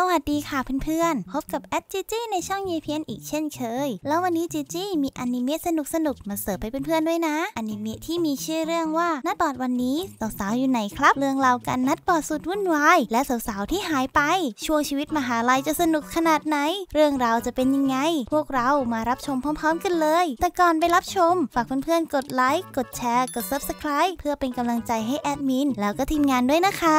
สวัสดีค่ะเพื่อนๆพบกับแอดจีจี้ในช่องยีเพียนอีกเช่นเคย แล้ววันนี้จีจี้มีอนิเมะสนุกสนุกมาเสิร์ฟให้เพื่อนๆด้วยนะ อนิเมะที่มีชื่อเรื่องว่านัดบอดวันนี้สาวๆอยู่ไหนครับเรื่องราวการนัดบอดสุดวุ่นวายและสาวๆที่หายไป ช่วงชีวิตมหาลัยจะสนุกขนาดไหน เรื่องราวจะเป็นยังไง พวกเรามารับชมพร้อม ๆกันเลย แต่ก่อนไปรับชม ฝากเพื่อนๆกดไลค์กดแชร์ กดซับสไครป์เพื่อเป็นกำลังใจให้แอดมิน แล้วก็ทีมงานด้วยนะคะ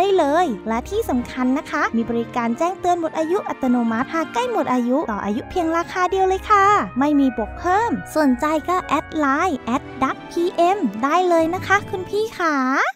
ได้เลย และที่สำคัญนะคะ มีบริการแจ้งเตือนหมดอายุอัตโนมัติหากใกล้หมดอายุต่ออายุเพียงราคาเดียวเลยค่ะ ไม่มีบกเพิ่มสนใจก็ แอดไลน์แอดดักพีเอ็มได้เลยนะคะคุณพี่ขา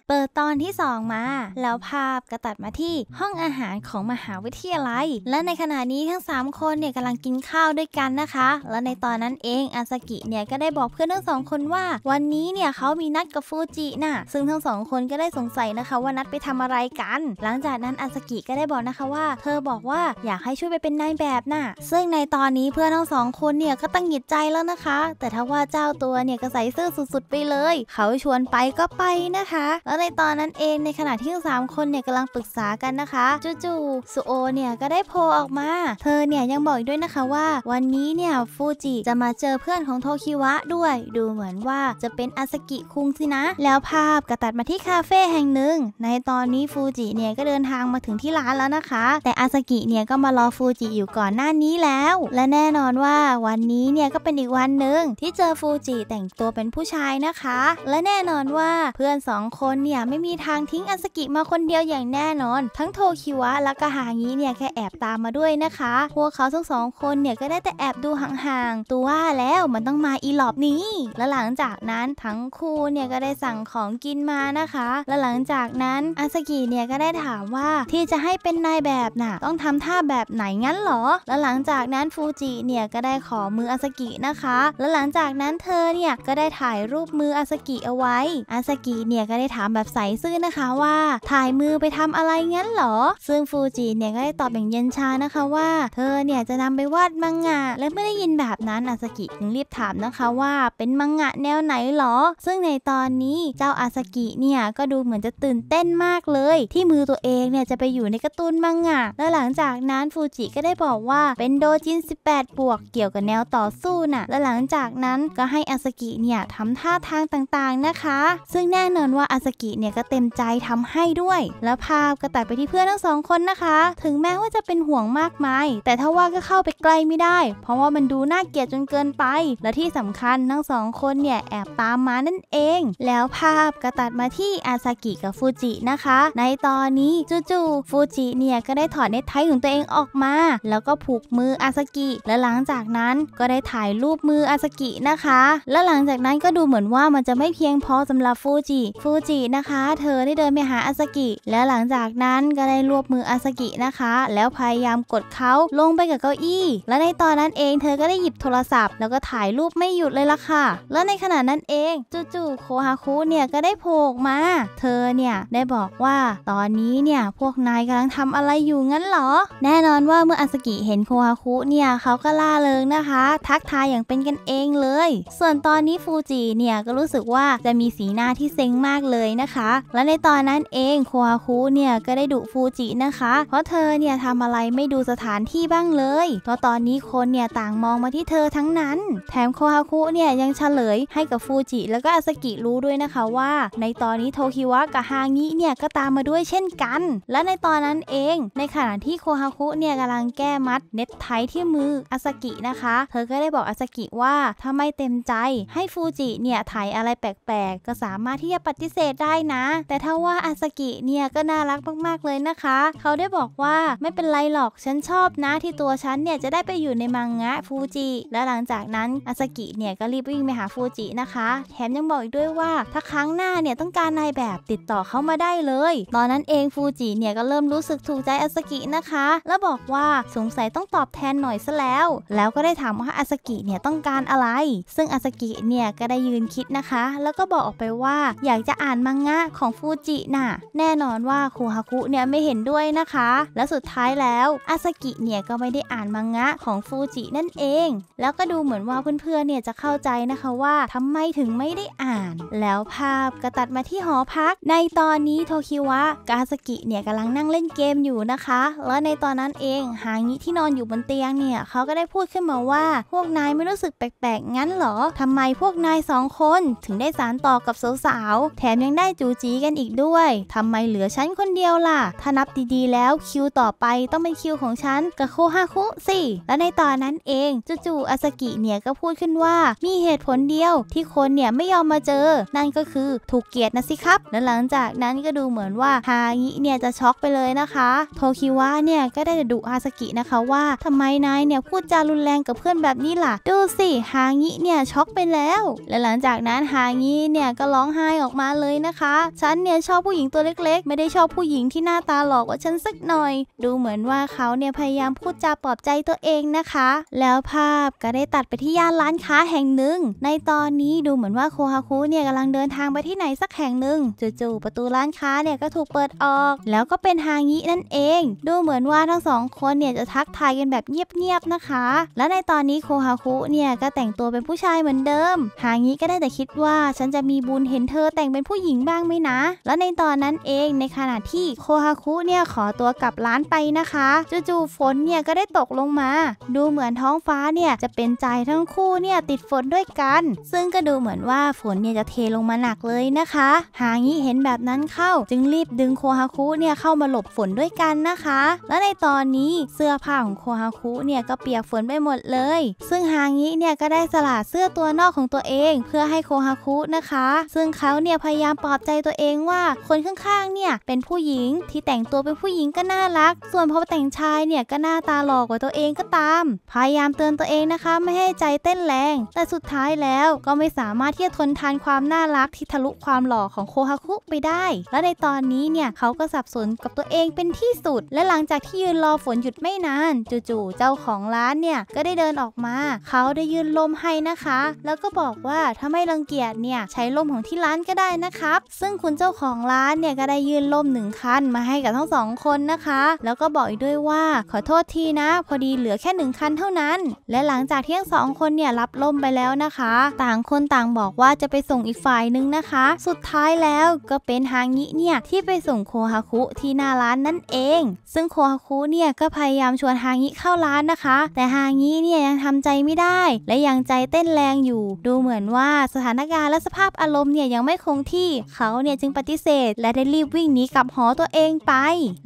เปิดตอนที่2มา แล้วภาพกระตัดมาที่ห้องอาหารของมหาวิทยาลัย และในขณะนี้ทั้ง 3 คนเนี่ยกำลังกินข้าวด้วยกันนะคะ และในตอนนั้นเองอาซากิเนี่ยก็ได้บอกเพื่อนทั้งสองคนว่าวันนี้เนี่ยเขามีนัดกับฟูจินะ่ะซึ่งทั้งสองคนก็ได้สงสัยนะคะ ว่านัดไปทำอะไรกันหลังจากนั้นอาสกิก็ได้บอกนะคะว่า เธอบอกว่าอยากให้ช่วยไปเป็นนายแบบนะ่ะซึ่งในตอนนี้เพื่อนทั้งสองคนเนี่ยก็ตั้งหิดใจแล้วนะคะ แต่ถ้าว่าเจ้าตัวเนี่ยก็ใส่เสื้อสุดๆไปเลย เขาชวนไปก็ไปนะคะ แล้วในตอนนั้นเองในขณะที่ทั้งสามคนเนี่ยกำลังปรึกษากันนะคะจู่ๆสุโอเนี่ยก็ได้โพออกมาเธอเนี่ยยังบอกอีกด้วยนะคะว่า วันนี้เนี่ยฟูจิจะมาเจอเพื่อนของโทคิวะด้วยดูเหมือนว่าจะเป็นอาสกิคุงสินะ แล้วภาพก็ตัดมาที่คาเฟ่แห่งหนึ่ง ในตอนนี้ฟฟูจิเนี่ยก็เดินทางมาถึงที่ร้านแล้วนะคะแต่อาสากิเนี่ยก็มารอฟูจิอยู่ก่อนหน้านี้แล้วและแน่นอนว่าวันนี้เนี่ยก็เป็นอีกวันหนึ่งที่เจอฟูจิแต่งตัวเป็นผู้ชายนะคะและแน่นอนว่าเพื่อนสองคนเนี่ยไม่มีทางทิ้งอาสากิมาคนเดียวอย่างแน่นอน ทั้งโทคิวะและก็หางิเนี่ยแค่แอบตามมาด้วยนะคะ พวกเขาทั้งสองคนเนี่ยก็ได้แต่แอบดูห่างๆตัวว่าแล้วมันต้องมาอีหลอบนี้และหลังจากนั้นทั้งคู่เนี่ยก็ได้สั่งของกินมานะคะ และหลังจากนั้นอาสากิเนี่ยก็ได้ถามว่าที่จะให้เป็นนายแบบน่ะต้องทำท่าแบบไหนงั้นหรอแล้วหลังจากนั้นฟูจิเนี่ยก็ได้ขอมืออาสกินะคะ แล้วหลังจากนั้นเธอเนี่ยก็ได้ถ่ายรูปมืออาสกิเอาไว้อาสกิเนี่ยก็ได้ถามแบบใสซื่อนะคะว่าถ่ายมือไปทำอะไรงั้นหรอซึ่งฟูจิเนี่ยก็ได้ตอบอย่างเย็นชานะคะว่าเธอเนี่ยจะนำไปวาดมังงะและเมื่อได้ยินแบบนั้นอาสกิจึงรีบถามนะคะว่าเป็นมังงะแนวไหนหรอ ซึ่งในตอนนี้เจ้าอาสกิเนี่ยก็ดูเหมือนจะตื่นเต้นมากเลยที่มือตัวเองเนี่ยจะไปอยู่ในการ์ตูนมังงะและหลังจากนั้นฟูจิก็ได้บอกว่าเป็นโดจิน18บวกเกี่ยวกับแนวต่อสู้นะ่ะ และหลังจากนั้นก็ให้อาสกิเนี่ยทำท่าทางต่างๆนะคะ ซึ่งแน่นอนว่าอาสกิเนี่ยก็เต็มใจทำให้ด้วย แล้วภาพก็ตัดไปที่เพื่อนทั้งสองคนนะคะ ถึงแม้ว่าจะเป็นห่วงมากมาย แต่ถ้าว่าก็เข้าไปใกล้ไม่ได้ เพราะว่ามันดูน่าเกลียดจนเกินไป และที่สำคัญทั้งสองคนเนี่ยแอบตามมานั่นเอง แล้วภาพก็ตัดมาที่อาซากิกับฟูจินะคะในในตอนนี้จู่ๆฟูจิเนี่ยก็ได้ถอดเนไทของตัวเองออกมาแล้วก็ผูกมืออาซากิและหลังจากนั้นก็ได้ถ่ายรูปมืออาซากินะคะและหลังจากนั้นก็ดูเหมือนว่ามันจะไม่เพียงพอสำหรับฟูจิฟูจินะคะเธอได้เดินไปหาอาซากิและหลังจากนั้นก็ได้รวบมืออาซากินะคะ แล้วพยายามกดเขาลงไปกับเก้าอี้ และในตอนนั้นเอง เธอก็ได้หยิบโทรศัพท์ แล้วก็ถ่ายรูปไม่หยุดเลยล่ะค่ะ แล้วในขณะนั้นเองจู่ๆโคฮาคุเนี่ยก็ได้โผล่มา เธอเนี่ยได้บอกว่าตอนนี้เนี่ยพวกนายกำลังทำอะไรอยู่งั้นหรอ แน่นอนว่าเมื่ออัสกิเห็นโคฮาคุเนี่ยเขาก็ล่าเริงนะคะ ทักทายอย่างเป็นกันเองเลย ส่วนตอนนี้ฟูจิเนี่ยก็รู้สึกว่าจะมีสีหน้าที่เซ็งมากเลยนะคะ และในตอนนั้นเองโคฮาคุเนี่ยก็ได้ดุฟูจินะคะ เพราะเธอเนี่ยทำอะไรไม่ดูสถานที่บ้างเลย เพราะตอนนี้คนเนี่ยต่างมองมาที่เธอทั้งนั้น แถมโคฮาคุเนี่ยยังเฉลยให้กับฟูจิแล้วก็อัสกิรู้ด้วยนะคะว่าในตอนนี้โทคิวะกับฮางิเนี่ยก็ตามมาด้วยเช่นกัน และในตอนนั้นเอง ในขณะที่โคฮาคุเนี่ยกำลังแก้มัด เน็ตไทที่มืออาสากินะคะ เธอก็ได้บอกอาสากิว่าถ้าไม่เต็มใจ ให้ฟูจิเนี่ยถ่ายอะไรแปลกๆก็สามารถที่จะปฏิเสธได้นะ แต่ถ้าว่าอาสากิเนี่ยก็น่ารักมาก ๆ เลยนะคะ เขาได้บอกว่าไม่เป็นไรหรอก ฉันชอบนะ ที่ตัวฉันเนี่ยจะได้ไปอยู่ในมังงะฟูจิ และหลังจากนั้นอาสากิเนี่ยก็รีบวิ่งไปหาฟูจินะคะ แถมยังบอกอีกด้วยว่าถ้าครั้งหน้าเนี่ยต้องการนายแบบติดต่อเขามาได้เลยตอนนั้นเองฟูจิเนี่ยก็เริ่มรู้สึกถูกใจอาสกินะคะแล้วบอกว่าสงสัยต้องตอบแทนหน่อยซะแล้ว แล้วก็ได้ถามว่าอาสกิเนี่ยต้องการอะไร ซึ่งอาสกิเนี่ยก็ได้ยืนคิดนะคะ แล้วก็บอกออกไปว่าอยากจะอ่านมังงะของฟูจิน่ะแน่นอนว่าคูฮาคุเนี่ยไม่เห็นด้วยนะคะ และสุดท้ายแล้วอาสกิเนี่ยก็ไม่ได้อ่านมังงะของฟูจินั่นเอง แล้วก็ดูเหมือนว่าเพื่อนๆเนี่ยจะเข้าใจนะคะว่าทำไมถึงไม่ได้อ่าน แล้วภาพก็ตัดมาที่หอพักในตอนนี้โทคิวะวากาสกิเนี่ยกำลังนั่งเล่นเกมอยู่นะคะ แล้วในตอนนั้นเอง หางิที่นอนอยู่บนเตียงเนี่ยเขาก็ได้พูดขึ้นมาว่า พวกนายไม่รู้สึกแปลกๆ งั้นหรอทำไมพวกนายสองคน ถึงได้สารต่อกับสาวๆแถมยังได้จูจีกันอีกด้วย ทำไมเหลือฉันคนเดียวล่ะถ้านับดีๆ แล้วคิวต่อไปต้องเป็นคิวของฉันกับโคฮาคุสิและในตอนนั้นเองจู่ๆอาสกิเนี่ยก็พูดขึ้นว่ามีเหตุผลเดียวที่คนเนี่ยไม่ยอมมาเจอ นั่นก็คือถูกเกียดนะสิครับและหลังจากนั้นก็ดูเหมือนว่าว่าฮางิเนี่ยจะช็อกไปเลยนะคะ โทคิวะเนี่ยก็ได้ดุฮาสกินะคะ ว่าทำไมนายเนี่ยพูดจารุนแรงกับเพื่อนแบบนี้ล่ะ ดูสิฮางิเนี่ยช็อกไปแล้ว และหลังจากนั้นฮางิเนี่ยก็ร้องไห้ออกมาเลยนะคะ ฉันเนี่ยชอบผู้หญิงตัวเล็ก ๆ ไม่ได้ชอบผู้หญิงที่หน้าตาหลอกว่าฉันสักหน่อย ดูเหมือนว่าเขาเนี่ยพยายามพูดจาปลอบใจตัวเองนะคะ แล้วภาพก็ได้ตัดไปที่ย่านร้านค้าแห่งหนึ่ง ในตอนนี้ดูเหมือนว่าโคฮาคุเนี่ยกำลังเดินทางไปที่ไหนสักแห่งหนึ่ง จู่ๆประตูร้านค้าเนี่ยก็ถูกเปิดออกแล้วก็เป็นฮางินั่นเอง ดูเหมือนว่าทั้งสองคนเนี่ยจะทักทายกันแบบเงียบๆนะคะ และในตอนนี้โคฮาคุเนี่ยก็แต่งตัวเป็นผู้ชายเหมือนเดิมฮางิก็ได้แต่คิดว่าฉันจะมีบุญเห็นเธอแต่งเป็นผู้หญิงบ้างไหมนะและในตอนนั้นเองในขณะที่โคฮาคุเนี่ยขอตัวกลับร้านไปนะคะจู่ๆฝนเนี่ยก็ได้ตกลงมา ดูเหมือนท้องฟ้าเนี่ยจะเป็นใจทั้งคู่เนี่ยติดฝนด้วยกัน ซึ่งก็ดูเหมือนว่าฝนเนี่ยจะเทลงมาหนักเลยนะคะหางี้เห็นแบบนั้นเข้าจึงรีบบดึงโคฮาคุเนี่ยเข้ามาหลบฝนด้วยกันนะคะ และในตอนนี้เสื้อผ้าของโคฮาคุเนี่ยก็เปียกฝนไปหมดเลย ซึ่งฮางิเนี่ยก็ได้สละเสื้อตัวนอกของตัวเอง เพื่อให้โคฮาคุนะคะ ซึ่งเขาเนี่ยพยายามปลอบใจตัวเองว่าคนข้างๆ เนี่ยเป็นผู้หญิงที่แต่งตัวเป็นผู้หญิงก็น่ารัก ส่วนพอแต่งชายเนี่ยก็หน้าตาหลอกกว่าตัวเองก็ตาม พยายามเตือนตัวเองนะคะไม่ให้ใจเต้นแรง แต่สุดท้ายแล้วก็ไม่สามารถที่จะทนทานความน่ารักที่ทะลุความหล่อของโคฮาคุไปได้ และในตอนนี้ี้เนี่ยเขาก็สับสนกับตัวเองเป็นที่สุด และหลังจากที่ยืนรอฝนหยุดไม่นานจู่ๆเจ้าของร้านเนี่ยก็ได้เดินออกมาเขาได้ยืนลมให้นะคะ แล้วก็บอกว่าถ้าไม่รังเกียจเนี่ยใช้ลมของที่ร้านก็ได้นะครับ ซึ่งคุณเจ้าของร้านเนี่ยก็ได้ยืนลมหนึ่งคันมาให้กับทั้งสองคนนะคะแล้วก็บอกอีกด้วยว่า ขอโทษทีนะพอดีเหลือแค่หนึ่งคันเท่านั้นและหลังจากที่ทั้งสองคนเนี่ยรับลมไปแล้วนะคะ ต่างคนต่างบอกว่าจะไปส่งอีกฝ่ายนึงนะคะ สุดท้ายแล้วก็เป็นฮางิเนี่ยที่ที่ไปส่งโคฮาคุที่หน้าร้าน นั่นเอง ซึ่งโคฮาคุเนี่ยก็ พยายามชวนฮางิเข้าร้านนะคะ แต่ฮางิเนี่ยยังทำใจไม่ได้ และ ยัง ใจเต้นแรงอยู่ ดูเหมือนว่าสถานการณ์และสภาพอารมณ์เนี่ยยังไม่คงที่เขาเนี่ยจึงปฏิเสธ และได้รีบวิ่งหนีกลับ หอ ตัวเองไป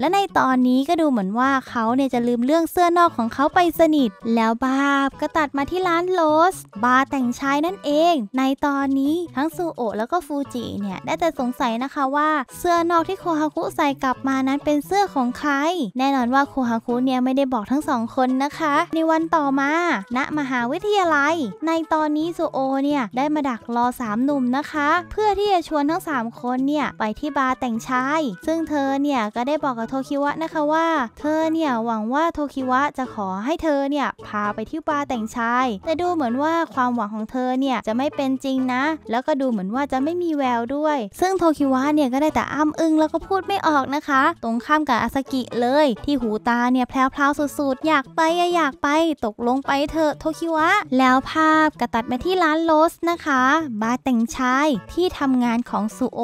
และในตอนนี้ก็ดูเหมือนว่าเขาเนี่ยจะลืมเรื่องเสื้อนอกของเขาไปสนิท แล้วบาบก็ตัดมาที่ร้านโลสบาแต่งชายนั่นเอง ในตอนนี้ทั้งซูโอะแล้วก็ฟูจิเนี่ยได้แต่สงสัยนะคะว่าเสื้อนอกที่โคฮาคุใส่กลับมานั้นเป็นเสื้อของใคร แน่นอนว่าโคฮาคุเนี่ยไม่ได้บอกทั้งสองคนนะคะ ในวันต่อมา ณมหาวิทยาลัย ในตอนนี้ซูโอเนี่ยได้มาดักรอสามหนุ่มนะคะ เพื่อที่จะชวนทั้ง3คนเนี่ยไปที่บาร์แต่งชายซึ่งเธอเนี่ยก็ได้บอกกับโทคิวะนะคะว่าเธอเนี่ยหวังว่าโทคิวะจะขอให้เธอเนี่ยพาไปที่บาร์แต่งชายแต่ดูเหมือนว่าความหวังของเธอเนี่ยจะไม่เป็นจริงนะ แล้วก็ดูเหมือนว่าจะไม่มีแววด้วย ซึ่งโทคิวะเนี่ยก็ได้แต่อ้ำอึงแล้วก็พูดไม่ออกนะคะ ตรงข้ามกับอาสกิเลยที่หูตาเนี่ยแพรวๆสุดๆอยากไปอยากไปตกลงไปเถอะโทคิวะ แล้วภาพกระตัดมาที่ร้านโลสนะคะบาร์แต่งชายที่ทำงานของ ซูโอ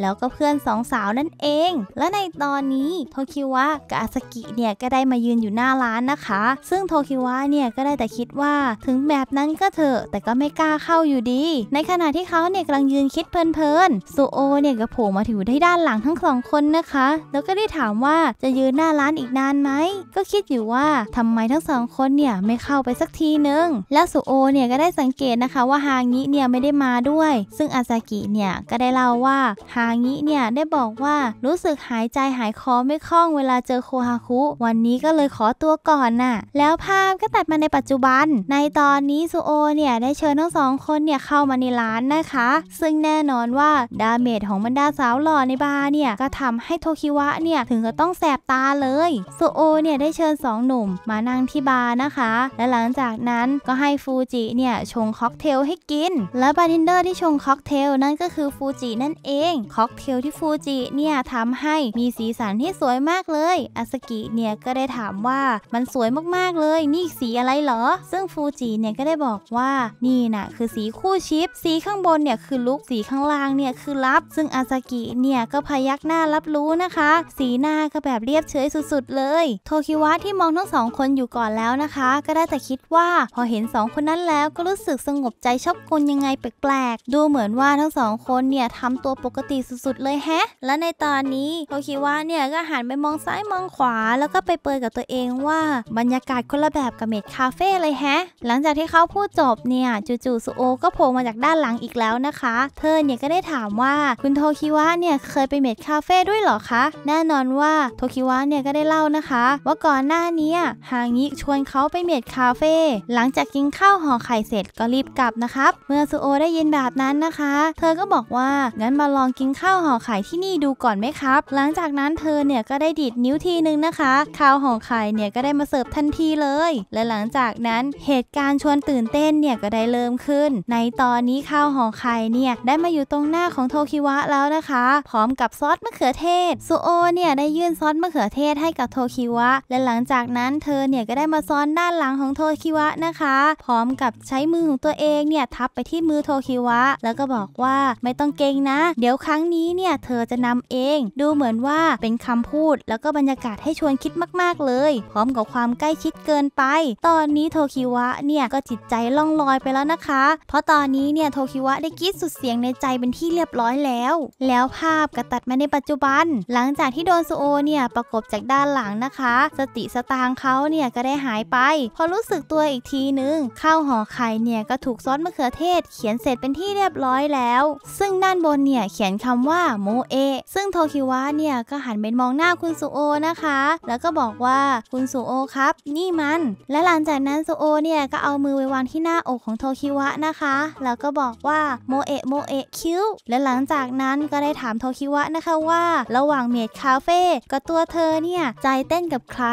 แล้วก็เพื่อนสองสาวนั่นเอง และในตอนนี้โทคิวะกับอาสกิเนี่ยก็ได้มายืนอยู่หน้าร้านนะคะ ซึ่งโทคิวะเนี่ยก็ได้แต่คิดว่าถึงแบบนั้นก็เถอะแต่ก็ไม่กล้าเข้าอยู่ดีในขณะที่เขาเนี่ยกำลังยืนคิดเพลินๆซูโอเนี่ยก็โผล่มาถือได้ด้านหลังทั้งสองคนนะคะ แล้วก็ได้ถามว่าจะยืนหน้าร้านอีกนานไหม ก็คิดอยู่ว่าทำไมทั้งสองคนเนี่ยไม่เข้าไปสักทีนึง แล้วสุโอเนี่ยก็ได้สังเกตนะคะว่าฮางิเนี่ยไม่ได้มาด้วย ซึ่งอาซากิเนี่ยก็ได้เล่าว่าฮางิเนี่ยได้บอกว่ารู้สึกหายใจหายคอไม่คล่องเวลาเจอโคฮาคุ วันนี้ก็เลยขอตัวก่อนน่ะแล้วภาพก็ตัดมาในปัจจุบัน ในตอนนี้ซูโอเนี่ยได้เชิญทั้งสองคนเนี่ยเข้ามาในร้านนะคะซึ่งแน่นอนว่าดาเมจของบรรดาสาวหล่อในบาร์เนี่ยก็ทำให้โทคิวะเนี่ยถึงกับต้องแสบตาเลยซูโอเนี่ยได้เชิญ2หนุ่มมานั่งที่บาร์นะคะ และหลังจากนั้นก็ให้ฟูจิเนี่ยชงค็อกเทลให้กินและบาร์เทนเดอร์ที่ชงค็อกเทลนั่นก็คือฟูจินั่นเองค็อกเทลที่ฟูจิเนี่ยทำให้มีสีสันที่สวยมากเลยอาสกิเนี่ยก็ได้ถามว่ามันสวยมากๆเลยนี่สีอะไรเหรอ ซึ่งฟูจิเนี่ยก็ได้บอกว่านี่น่ะคือสีคู่ชิปสีข้างบนเนี่ยคือลุกสีข้างล่างเนี่ยคือรับ ซึ่งอาสกิเนี่ยก็พยยักหน้ารับรู้นะคะ สีหน้าก็แบบเรียบเฉยสุดๆเลย โทคิวะที่มองทั้งสองคนอยู่ก่อนแล้วนะคะ ก็ได้แต่คิดว่าพอเห็นสองคนนั้นแล้วก็รู้สึกสงบใจชอบกลยังไงแปลกๆ ดูเหมือนว่าทั้งสองคนเนี่ยทำตัวปกติสุดๆเลยแฮะ และในตอนนี้โทคิวะเนี่ยก็หันไปมองซ้ายมองขวา แล้วก็ไปเปิดกับตัวเองว่าบรรยากาศคนละแบบกับเมดคาเฟ่เลยแฮะหลังจากที่เขาพูดจบเนี่ยจู่ๆซูโอก็โผล่มาจากด้านหลังอีกแล้วนะคะ เธอเนี่ยก็ได้ถามว่าคุณโทคิวะเนี่ยเคยไปเมดคาเฟ่ด้วยหรอคะแน่นอนว่าโทคิวะเนี่ยก็ได้เล่านะคะ ว่าก่อนหน้านี้ฮางิชวนเขาไปเมดคาเฟ่หลังจากกินข้าวห่อไข่เสร็จก็รีบกลับนะครับเมื่อซูโอได้ยินแบบนั้นนะคะ เธอก็บอกว่างั้นมาลองกินข้าวห่อไข่ที่นี่ดูก่อนไหมครับ หลังจากนั้นเธอเนี่ยก็ได้ดีดนิ้วทีนึงนะคะ ข้าวห่อไข่เนี่ยก็ได้มาเสิร์ฟทันทีเลย และหลังจากนั้นเหตุการณ์ชวนตื่นเต้นเนี่ยก็ได้เริ่มขึ้น ในตอนนี้ข้าวห่อไข่เนี่ยได้มาอยู่ตรงหน้าของโทคิวะแล้วนะคะ พร้อมกับซอสมะเขือเทศซูโอเนี่ยได้ยื่นซอสมะเขือเทศให้กับโทคิวะและหลังจากนั้นเธอเนี่ยก็ได้มาซ้อนด้านหลังของโทคิวะนะคะพร้อมกับใช้มือของตัวเองเนี่ยทับไปที่มือโทคิวะแล้วก็บอกว่าไม่ต้องเกรงนะ เดี๋ยวครั้งนี้เนี่ยเธอจะนำเองดูเหมือนว่าเป็นคำพูดแล้วก็บรรยากาศให้ชวนคิดมากๆเลย พร้อมกับความใกล้ชิดเกินไปตอนนี้โทคิวะเนี่ยก็จิตใจล่องลอยไปแล้วนะคะเพราะตอนนี้เนี่ยโทคิวะได้กิดสุดเสียงในใจเป็นที่เรียบร้อยแล้วแล้วภาพกระตัดมาาในปัจจุบันหลังจากที่โดนซูโอเนี่ยประกบจากด้านหลังนะคะ สติสตางเขาเนี่ยก็ได้หายไป พอรู้สึกตัวอีกทีนึงข้าวห่อไข่เนี่ยก็ถูกซอสมะเขือเทศ เขียนเสร็จเป็นที่เรียบร้อยแล้ว ซึ่งด้านบนเนี่ยเขียนคำว่าโมเอซึ่งโทคิวะเนี่ยก็หันไปมองหน้าคุณซูโอ นะคะ แล้วก็บอกว่าคุณซูโอ ครับ นี่มัน และหลังจากนั้นซูโอเนี่ยก็เอามือไปวางที่หน้าอกของโทคิวะนะคะแล้วก็บอกว่าโมเอะโมเอะคิ้วและหลังจากนั้นก็ได้ถามโทคิวะนะคะว่าระหว่างเมดคาเฟ่กับตัวเธอเนี่ยใจเต้นกับใคร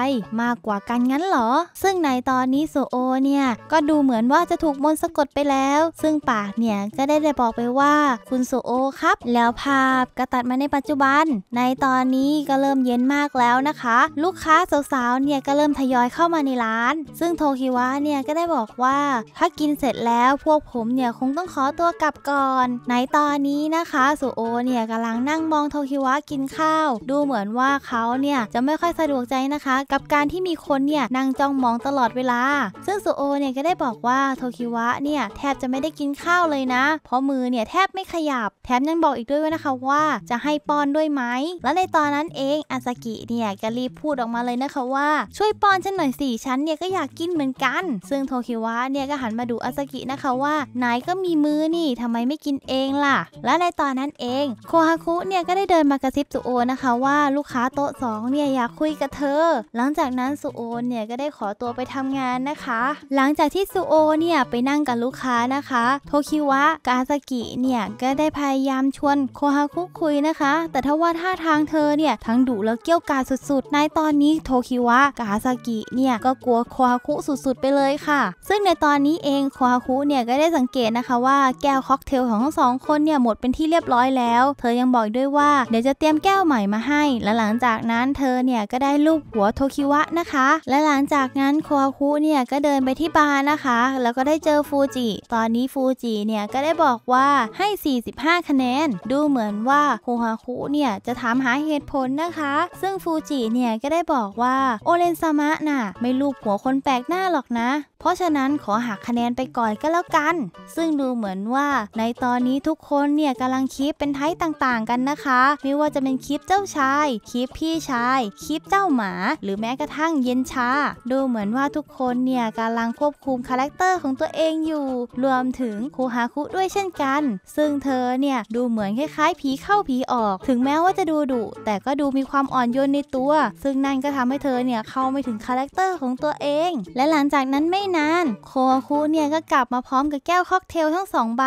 มากกว่ากันงั้นหรอ ซึ่งในตอนนี้โซโอเนี่ยก็ดูเหมือนว่าจะถูกมนสะกดไปแล้วซึ่งปากเนี่ยก็ได้ได้บอกไปว่า คุณโซโอครับแล้วภาพก็ตัดมาในปัจจุบัน ในตอนนี้ก็เริ่มเย็นมากแล้วนะคะ ลูกค้าสาวๆเนี่ยก็เริ่มทยอยเข้ามาในร้าน ซึ่งโทคิวะเนี่ยก็ได้บอกว่าถ้ากินเสร็จแล้วพวกผมเนี่ยคงต้องขอตัวกลับก่อนในตอนนี้นะคะโซโอเนี่ยกำลังนั่งมองโทคิวะกินข้าวดูเหมือนว่าเขาเนี่ยจะไม่ค่อยสะดวกใจนะคะ กับการที่มีคนเนี่ยนั่งจ้องมองตลอดเวลา ซึ่งสุโอเนี่ยก็ได้บอกว่าโทคิวะเนี่ยแทบจะไม่ได้กินข้าวเลยนะเพราะมือเนี่ยแทบไม่ขยับแถมยังบอกอีกด้วยนะคะว่า จะให้ป้อนด้วยไหมและในตอนนั้นเองอาซากิเนี่ยก็รีบพูดออกมาเลยนะคะว่า ช่วยป้อนฉันหน่อยสิฉันเนี่ยก็อยากกินเหมือนกันซึ่งโทคิวะเนี่ยก็หันมาดูอาซากินะคะว่าไหนก็มีมือนี่ ทำไมไม่กินเองล่ะและในตอนนั้นเองโคฮาคุเนี่ยก็ได้ได้เดินมากระซิบสุโอนะคะว่าลูกค้าโต๊ะสองเนี่ยอยากคุยกับเธอ หลังจากนั้นสุโอเนี่ยก็ได้ขอตัวไปทำงานนะคะ หลังจากที่สุโอเนี่ยไปนั่งกับลูกค้านะคะ โทคิวะ กาซากิเนี่ยก็ได้พยายามชวนโคฮาคุคุยนะคะ แต่ทว่าท่าทางเธอเนี่ยทั้งดุแล้วเกี้ยวกาดสุดๆ ในตอนนี้โทคิวะ กาซากิเนี่ยก็กลัวโคฮาคุสุดๆไปเลยค่ะ ซึ่งในตอนนี้เองโคฮาคุเนี่ยก็ได้สังเกตนะคะว่าแก้วค็อกเทลของทั้งสองคนเนี่ยหมดเป็นที่เรียบร้อยแล้ว เธอยังบอกด้วยว่าาเดี๋ยวจะเตรียมแก้วใหม่มาให้ และหลังจากนั้นเธอเนี่ยก็ได้ลูบหัวโทคิวะนะคะ และหลังจากนั้นโคอาคุเนี่ยก็เดินไปที่บาร์นะคะ แล้วก็ได้เจอฟูจิ ตอนนี้ฟูจิเนี่ยก็ได้บอกว่าให้ 45 คะแนน ดูเหมือนว่าโคอาคุเนี่ยจะถามหาเหตุผลนะคะ ซึ่งฟูจิเนี่ยก็ได้บอกว่าโอเรนซามะน่ะไม่ลูบหัวคนแปลกหน้าหรอกนะ เพราะฉะนั้นขอหักคะแนนไปก่อนก็แล้วกัน ซึ่งดูเหมือนว่าในตอนนี้ทุกคนเนี่ยกำลังคิดเป็นไทยต่างๆกันนะคะไม่ว่าจะเป็นคลิปเจ้าชาย คลิปพี่ชาย คลิปเจ้าหมา หรือแม้กระทั่งเย็นชาดูเหมือนว่าทุกคนเนี่ยกำลังควบคุมคาแรคเตอร์ของตัวเองอยู่ รวมถึงคูฮาคุด้วยเช่นกัน ซึ่งเธอเนี่ย ดูเหมือนคล้ายๆผีเข้าผีออก ถึงแม้ว่าจะดูดุแต่ก็ดูมีความอ่อนโยนในตัว ซึ่งนั่นก็ทำให้เธอเนี่ยเข้าไม่ถึงคาแรคเตอร์ของตัวเอง และหลังจากนั้นไม่นานโคฮาคุเนี่ยก็กลับมาพร้อมกับแก้วค็อกเทลทั้งสองใบ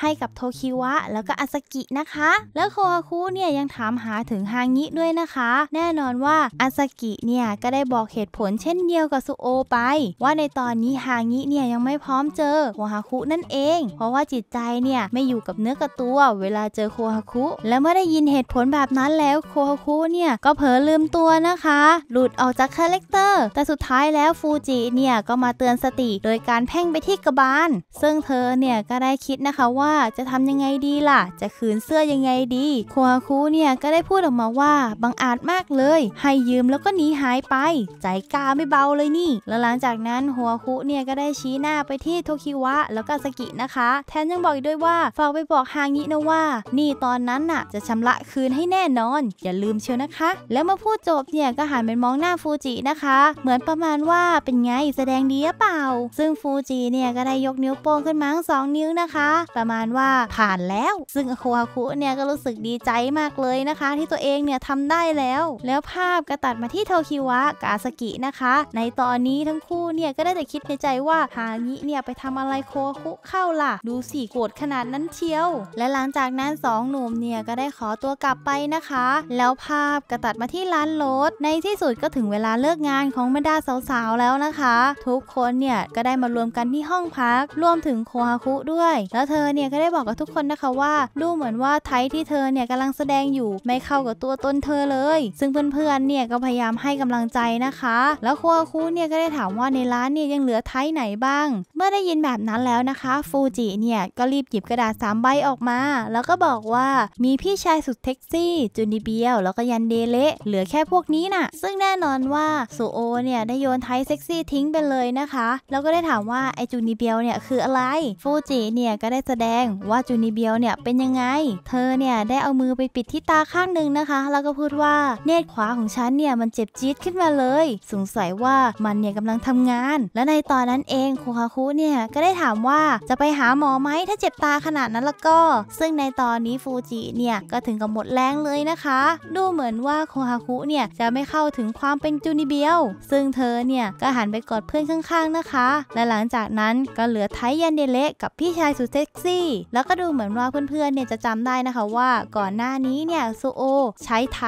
ให้กับโทคิวะแล้วก็อาซากินะคะ แล้วโคฮาคุเนี่ยยังถามหาถึงฮางิด้วยนะคะ แน่นอนว่าอาซากิเนี่ยก็ได้บอกเหตุผลเช่นเดียวกับซูโอไป ว่าในตอนนี้ฮางิเนี่ยยังไม่พร้อมเจอโคฮาคุนั่นเอง เพราะว่าจิตใจเนี่ยไม่อยู่กับเนื้อกับตัวเวลาเจอโคฮาคุ และเมื่อได้ยินเหตุผลแบบนั้นแล้วโคฮาคุเนี่ยก็เผลอลืมตัวนะคะ หลุดออกจากคาแรคเตอร์แต่สุดท้ายแล้วฟูจิเนี่ยก็มาเตือนสติโดยการแพ่งไปที่กระบาลซึ่งเธอเนี่ยก็ได้คิดนะคะว่าจะทำยังไงดีล่ะ จะคืนเสื้อยังไงดีโคฮาครูเนี่ยก็ได้พูดออกมาว่าบังอาจมากเลย ให้ยืมแล้วก็หนีหายไปใจกล้าไม่เบาเลยนี่แล้วหลังจากนั้นหัวคุเนี่ยก็ได้ชี้หน้าไปที่โทคิวะแล้วก็สกินะคะ แทนยังบอกอีกด้วยว่าฝากไปบอกฮางินะว่า นี่ตอนนั้นน่ะจะชำระคืนให้แน่นอน อย่าลืมเชียวนะคะ แล้วมาพูดจบเนี่ยก็หันไปมองหน้าฟูจินะคะ เหมือนประมาณว่าเป็นไงแสดงดีหรือเปล่า ซึ่งฟูจิเนี่ยก็ได้ยกนิ้วโป้งขึ้นมาสองนิ้วนะคะ ประมาณว่าผ่านแล้ว ซึ่งโคฮาคุเนี่ยก็รู้สึกดีใจมากเลยนะคะที่ตัวเองเนี่ยทำได้แล้ว แล้วภาพก็ตัดมาที่โทคิวะกาสกินะคะ ในตอนนี้ทั้งคู่เนี่ยก็ได้แต่คิดในใจว่าฮางิเนี่ยไปทำอะไรโคคุเข้าล่ะ ดูสิโกรธขนาดนั้นเชียว และหลังจากนั้น2หนุ่มเนี่ยก็ได้ขอตัวกลับไปนะคะแล้วภาพก็ตัดมาที่ร้านรถในที่สุดก็ถึงเวลาเลิกงานของบรรดาสาวๆแล้วนะคะ ทุกคนเนี่ยก็ได้มารวมกันที่ห้องพักรวมถึงโคฮาคุด้วย แล้วเธอเนี่ยก็ได้บอกกับทุกคนนะคะว่า ดูเหมือนว่าไทที่เธอเนี่ยกำลังแสดงอยู่ไม่เข้ากับตัวตนเธอเลย ซึ่งเพื่อนๆเนี่ยก็พยายามให้กำลังใจนะคะ แล้วคัวคูเนี่ยก็ได้ถามว่าในร้านเนี่ยยังเหลือไทยไหนบ้าง เมื่อได้ยินแบบนั้นแล้วนะคะฟูจิเนี่ยก็รีบหยิบกระดาษ 3 ใบออกมา แล้วก็บอกว่ามีพี่ชายสุดเท็กซี่จูนิเบียวแล้วก็ยันเดเลเหลือแค่พวกนี้น่ะซึ่งแน่นอนว่าสุโอเนี่ยได้โยนไทยเซ็กซี่ทิ้งไปเลยนะคะแล้วก็ได้ถามว่าไอจูนิเบียวเนี่ยคืออะไรฟูจิเนี่ยก็ได้แสดงว่าจูนิเบียวเนี่ยเป็นยังไงเธอเนี่ยได้เอามือไปไปปิดที่ตาข้างหนึ่งนะคะ แล้วก็พูดว่าเนตรขวาของฉันเนี่ยมันเจ็บจี๊ดขึ้นมาเลยสงสัยว่ามันเนี่ยกำลังทำงาน และในตอนนั้นเองโคคาคุเนี่ยก็ได้ถามว่าจะไปหาหมอไหมถ้าเจ็บตาขนาดนั้นแล้วก็ ซึ่งในตอนนี้ฟูจิเนี่ยก็ถึงกับหมดแรงเลยนะคะ ดูเหมือนว่าโคฮาคุเนี่ยจะไม่เข้าถึงความเป็นจูนิเบียวซึ่งเธอเนี่ยก็หันไปกอดเพื่อนข้างๆนะคะ และหลังจากนั้นก็เหลือไทยันเดเลกับพี่ชายสุดเซ็กซี่แล้วก็ดูเหมือนว่าเพื่อนๆเนี่ยจะจำได้นะคะว่าก่อนหน้านี้เนี่ยซูโอ ใช้ไท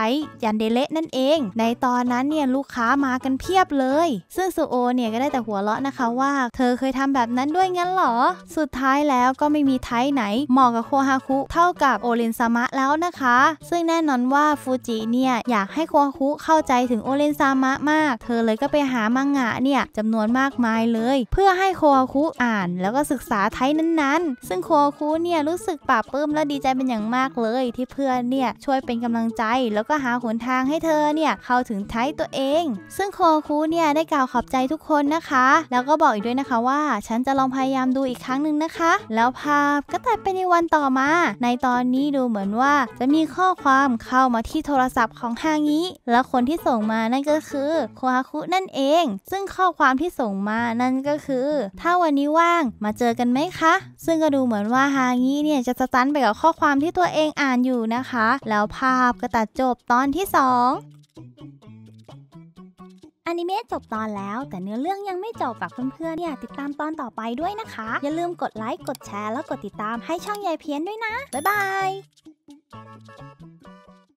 ยันเดเลตนั่นเอง ในตอนนั้นเนี่ยลูกค้ามากันเพียบเลย ซึ่งซูโอเนี่ยก็ได้แต่หัวเราะนะคะว่า เธอเคยทำแบบนั้นด้วยงั้นหรอ สุดท้ายแล้วก็ไม่มีไทไหนเหมาะกับโคฮาคุ เท่ากับโอเรนซามะแล้วนะคะ ซึ่งแน่นอนว่าฟูจิเนี่ยอยากให้โคฮาคุเข้าใจถึงโอเรนซามะมากเธอเลยก็ไปหามังงะเนี่ยจำนวนมากมายเลย เพื่อให้โคฮาคุอ่านแล้วก็ศึกษาไทนั้นๆ ซึ่งโคฮาคุเนี่ยรู้สึกปราบปพื้มและดีใจเป็นอย่างมากเลยที่เพื่อนอนเนี่ยช่วยเป็นกำลังใจแล้วก็หาหนทางให้เธอเนี่ยเข้าถึงท้ยตัวเอง ซึ่งโคคุเนี่ยได้กล่าวขอบใจทุกคนนะคะ แล้วก็บอกอีกด้วยนะคะว่า ฉันจะลองพยายามดูอีกครั้งหนึ่งนะคะ แล้วภาพก็ตัดไปในวันต่อมา ในตอนนี้ดูเหมือนว่าจะมีข้อความเข้ามาที่โทรศัพท์ของฮางิแล้วคนที่ส่งมานั่นก็คือโคฮาคุนั่นเอง ซึ่งข้อความที่ส่งมานั่นก็คือ ถ้าวันนี้ว่างมาเจอกันไหมคะ ซึ่งก็ดูเหมือนว่าฮางิเนี่ยจะสตันไปกับข้อความที่ตัวเองอ่านอยู่นะคะคะแล้วภาพก็ตัดจบตอนที่2อนิเมะจบตอนแล้วแต่เนื้อเรื่องยังไม่จบฝากเพื่อนๆเนี่ยติดตามตอนต่อไปด้วยนะคะ อย่าลืมกดไลค์ กดแชร์แล้วกดติดตามให้ช่องยายเพี้ยนด้วยนะ บ๊ายบาย